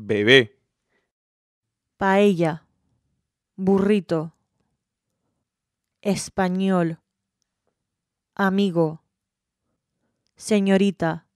bebé. Paella, burrito, español, amigo, señorita.